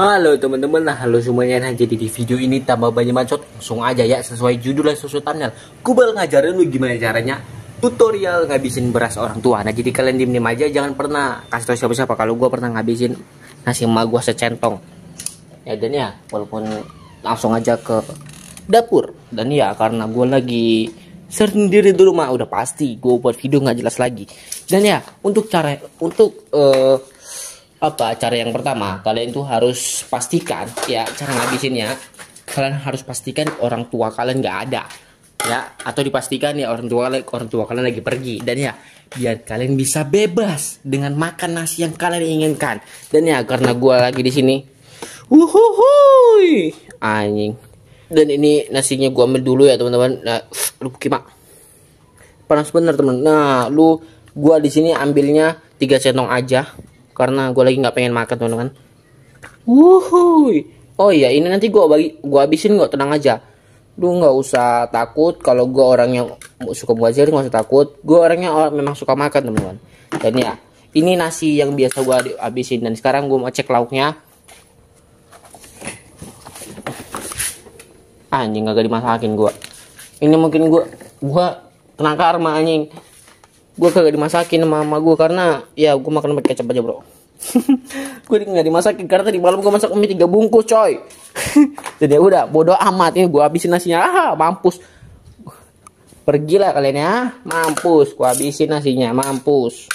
Halo teman-teman, nah halo semuanya nah jadi di video ini tambah banyak macet langsung aja ya sesuai judul dan sesuai thumbnail. Kubal ngajarin lu gimana caranya tutorial ngabisin beras orang tua. Nah jadi kalian diem, -diem aja jangan pernah kasih tau siapa-siapa kalau gue pernah ngabisin nasi emak gua secentong. Ya dan ya walaupun langsung aja ke dapur dan ya karena gue lagi sendiri dulu mah udah pasti gue buat video nggak jelas lagi dan ya untuk cara untuk uh, apa cara yang pertama kalian tuh harus pastikan ya cara ngabisinnya kalian harus pastikan orang tua kalian nggak ada ya atau dipastikan ya orang tua kalian orang tua kalian lagi pergi dan ya biar kalian bisa bebas dengan makan nasi yang kalian inginkan dan ya karena gue lagi di sini uhuhui anjing dan ini nasinya gue ambil dulu ya teman-teman nah, lu gimana panas bener teman nah lu gue di sini ambilnya tiga centong aja karena gue lagi nggak pengen makan teman-teman wuhui oh iya ini nanti gue bagi gue habisin kok tenang aja lu nggak usah takut kalau gue orangnya suka buat nggak usah takut gue orangnya orang, memang suka makan teman-teman dan ya ini nasi yang biasa gue habisin dan sekarang gue mau cek lauknya anjing gak dimasakin gue ini mungkin gue gue kena karma anjing gue kagak dimasakin sama mama gue karena ya gue makan pakai kecap aja bro gue nggak dimasakin karena tadi malam gue masak mie tiga bungkus coy jadi ya udah bodoh amat ini gue habisin nasinya ah mampus pergilah kalian ya mampus gue habisin nasinya mampus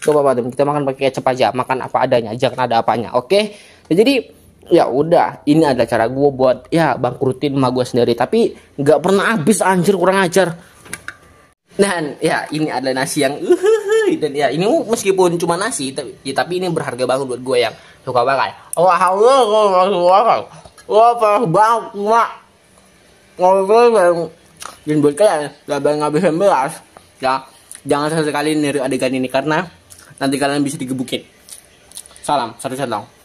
coba pak kita makan pakai kecap aja makan apa adanya jangan ada apanya oke okay? Ya, jadi ya udah ini adalah cara gue buat ya bangkrutin emak gue sendiri tapi nggak pernah habis anjir kurang ajar dan ya ini adalah nasi yang uhuh, dan ya ini meskipun cuma nasi tapi, ya, tapi ini berharga banget buat gue yang suka makan. Wah, Allah, Allah, Wah, parah banget, mak. Dan buat kalian, gak ngabisin beras, ya jangan sekali niru adegan ini karena nanti kalian bisa digebukin. Salam, satu shalom.